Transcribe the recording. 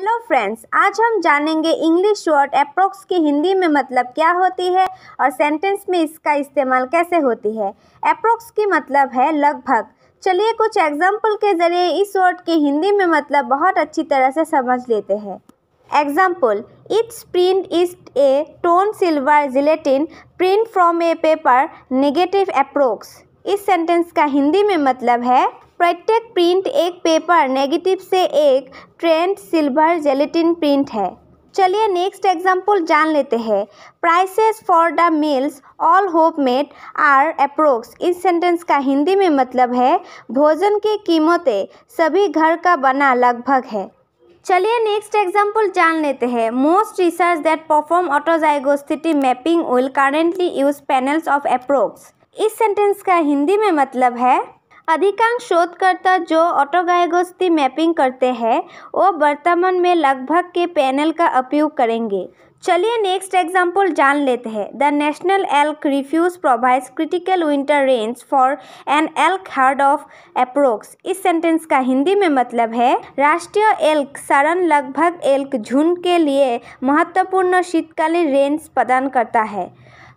hello friends आज हम जानेंगे इंग्लिश वर्ड अप्रोक्स की हिंदी में मतलब क्या होती है और सेंटेंस में इसका इस्तेमाल कैसे होती है अप्रोक्स की मतलब है लगभग चलिए कुछ एग्जाम्पल के जरिए इस वर्ड की हिंदी में मतलब बहुत अच्छी तरह से समझ लेते हैं example it's print is a tone silver gelatin print from a paper negative approx इस सेंटेंस का हिंदी में मतलब है प्रत्येक प्रिंट एक पेपर नेगेटिव से एक ट्रेंड सिल्वर जेलेटिन प्रिंट है चलिए नेक्स्ट एग्जाम्पल जान लेते हैं prices for the meals all hope made are approx इस सेंटेंस का हिंदी में मतलब है भोजन की कीमतें सभी घर का बना लगभग है चलिए नेक्स्ट एग्जाम्पल जान लेते हैं most research that perform autozygosity mapping will currently use panels of approx इस सेंटेंस का हिंदी में मतलब है अधिकांश शोधकर्ता जो ऑटोगायगोस्ती मैपिंग करते हैं वो वर्तमान में लगभग के पैनल का उपयोग करेंगे चलिए नेक्स्ट एग्जाम्पल जान लेते हैं the national elk refuge provides critical winter range for an elk herd of approx इस सेंटेंस का हिंदी में मतलब है राष्ट्रीय एल्क सरन लगभग एल्क झुंड के लिए महत्वपूर्ण शीतकालीन रेंज प्रदान करता है